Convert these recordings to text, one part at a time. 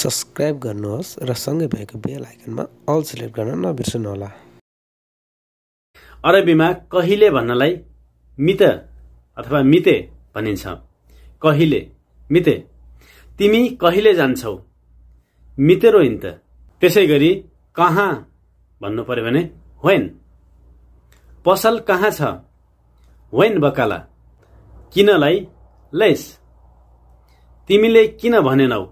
Subscribe गर्नुहोस् र सँगै भएको बेल आइकनमा अल सिलेक्ट गर्न नबिर्सनु होला अरबीमा कहिले भन्नलाई मित अथवा मिते भनिन्छ कहिले मिते तिमी कहिले जान्छौ मितेरो इन्त त्यसै गरी कहाँ भन्नु पर्यो भने वेन पसल कहाँ छ वेन बकाला किनलाई लेस तिमीले किन भनेनौ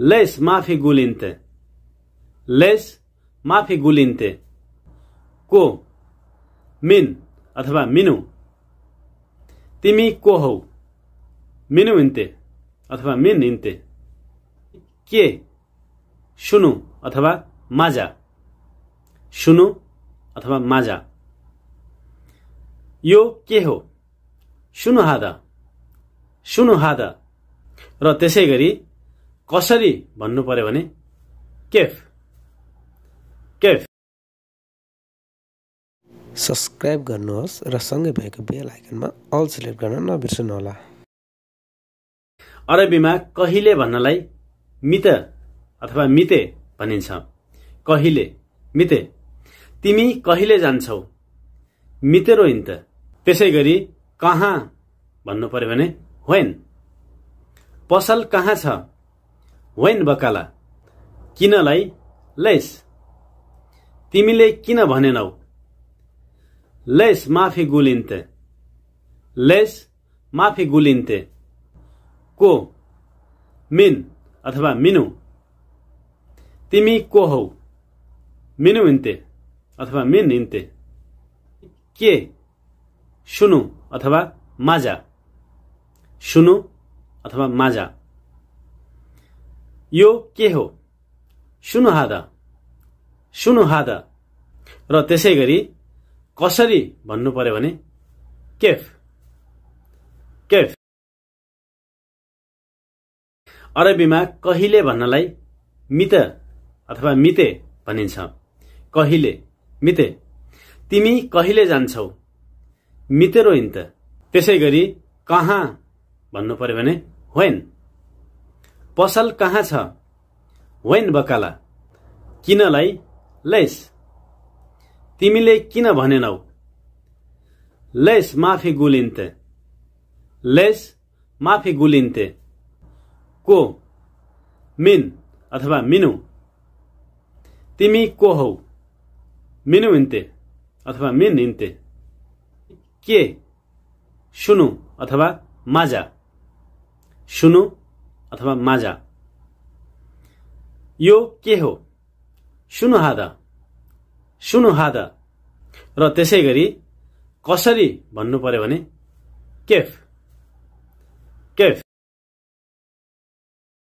Les ma figulinte. Les ma figulinte. को मिन अथवा मिनु तिमी को हौ मिनु इन्ते अथवा मिन इन्ते के सुनु अथवा माजा सुनु अथवा माजा यो के हो सुनु हादा सुनु हादा र त्यसै गरी कसरी भन्नु पर्यो भने केफ केफ सब्सक्राइब गर्नुहोस् र सँगै भएको बेल आइकनमा अल सिलेक्ट गर्न नबिर्सनुहोला अरबीमा कहिले भन्नलाई मित अथवा मिते भनिन्छ कहिले मिते तिमी कहिले जान्छौ मितेरो इन्त त्यसै गरी कहाँ भन्नु पर्यो भने होइन पसल कहाँ छ वेन बकाला किनलाई लेस तिमीले किन भनेनौ लेस माफी गुलिन्ते लेस माफी गुलिन्ते को मिन अथवा मिनु तिमी को हौ मिनु इन्ते अथवा मिन इन्ते के सुनु अथवा माजा सुनु अथवा माजा यो के हो सुनु हादा सुनु हादा र त्यसै गरी कसरी भन्नु पर्यो भने केफ केफ अरबीमा कहिले भन्नलाई मित अथवा मिते भनिन्छ कहिले मिते तिमी कहिले जान्छौ मितेरो इन्त त्यसै गरी कहाँ भन्नु पर्यो भने होइन पसल कहाँ छ वेन बकाला किनलाई लेस तिमीले किन भनेनौ लेस माफी गुलिन्ते लेस माफी गुलिन्ते को मिन अथवा मिनु तिमी को हौ मिनु इन्ते अथवा मिन इन्ते के सुनु अथवा माजा? सुनु अथवा माजा, यो के हो सुनु हादा सुनु हादा र त्यसै गरी कसरी भन्नु पर्यो भने केफ केफ